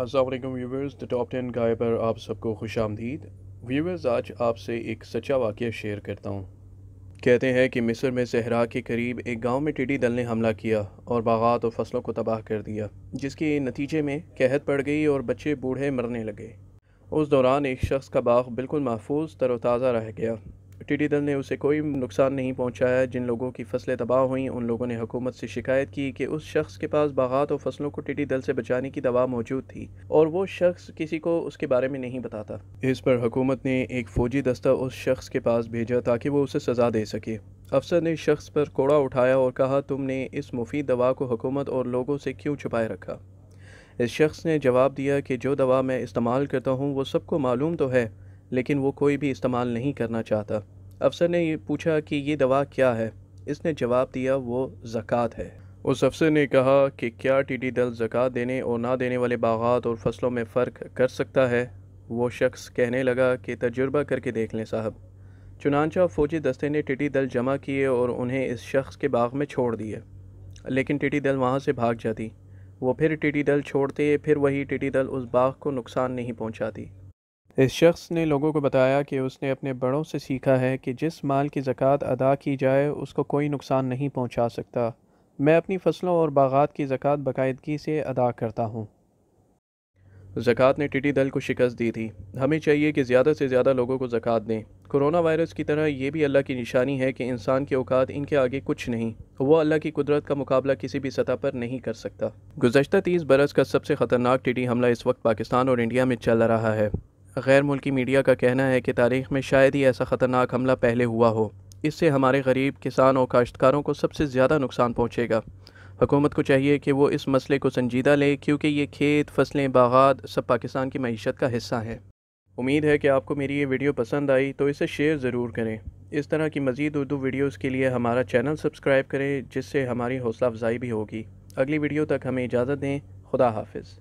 Aslam viewers the top ten guy पर आप सबको खुश आमदीद व्यूवर्स आज आपसे एक सच्चा वाक़ शेयर करता हूँ कहते हैं कि मिस्र में सहरा के करीब एक गांव में टिडी दल ने हमला किया और बागात और फसलों को तबाह कर दिया जिसके नतीजे में कहत पड़ गई और बच्चे बूढ़े मरने लगे उस दौरान एक शख्स का बाग बिल्कुल महफूज तरोताज़ा रह गया टिडी दल ने उसे कोई नुकसान नहीं पहुंचाया जिन लोगों की फसलें तबाह हुई उन लोगों ने हुकूमत से शिकायत की कि उस शख्स के पास बागात और फसलों को टिडी दल से बचाने की दवा मौजूद थी और वो शख्स किसी को उसके बारे में नहीं बताता इस पर हुकूमत ने एक फ़ौजी दस्ता उस शख्स के पास भेजा ताकि वो उसे सज़ा दे सके अफसर ने शख्स पर कोड़ा उठाया और कहा तुमने इस मुफीद दवा को हुकूमत और लोगों से क्यों छुपाए रखा इस शख्स ने जवाब दिया कि जो दवा मैं इस्तेमाल करता हूँ वो सबको मालूम तो है लेकिन वो कोई भी इस्तेमाल नहीं करना चाहता अफसर ने ये पूछा कि ये दवा क्या है इसने जवाब दिया वो ज़क़़त है उस अफसर ने कहा कि क्या टिड्डी दल ज़क़़त देने और ना देने वाले बागात और फसलों में फ़र्क कर सकता है वो शख्स कहने लगा कि तजुर्बा करके देख लें साहब चुनानचा फ़ौजी दस्ते ने टिड्डी दल जमा किए और उन्हें इस शख्स के बाग में छोड़ दिए लेकिन टिड्डी दल वहाँ से भाग जाती वो फिर टिड्डी दल छोड़ते फिर वही टिड्डी दल उस बाग को नुकसान नहीं पहुँचाती इस शख्स ने लोगों को बताया कि उसने अपने बड़ों से सीखा है कि जिस माल की ज़क़़त अदा की जाए उसको कोई नुकसान नहीं पहुंचा सकता मैं अपनी फसलों और बागात की ज़क़़त बाकायदगी से अदा करता हूं। ज़क़़त ने टिटी दल को शिकस्त दी थी हमें चाहिए कि ज़्यादा से ज़्यादा लोगों को ज़क़़त दें कोरोना वायरस की तरह ये भी अल्लाह की निशानी है कि इंसान के औकात इनके आगे कुछ नहीं वह अल्लाह की कुदरत का मुकाबला किसी भी सतह पर नहीं कर सकता गुजशत तीस बरस का सबसे ख़तरनाक टिटी हमला इस वक्त पाकिस्तान और इंडिया में चल रहा है गैर मुल्की मीडिया का कहना है कि तारीख में शायद ही ऐसा ख़तरनाक हमला पहले हुआ हो इससे हमारे गरीब किसान और काश्तकारों को सबसे ज़्यादा नुकसान पहुँचेगा हुकूमत को चाहिए कि वो इस मसले को संजीदा ले क्योंकि ये खेत फसलें बागात सब पाकिस्तान की मीशत का हिस्सा हैं उम्मीद है कि आपको मेरी ये वीडियो पसंद आई तो इसे शेयर ज़रूर करें इस तरह की मज़ीद उर्दू वीडियोज़ के लिए हमारा चैनल सब्सक्राइब करें जिससे हमारी हौसला अफजाई भी होगी अगली वीडियो तक हमें इजाज़त दें खुदा हाफिज़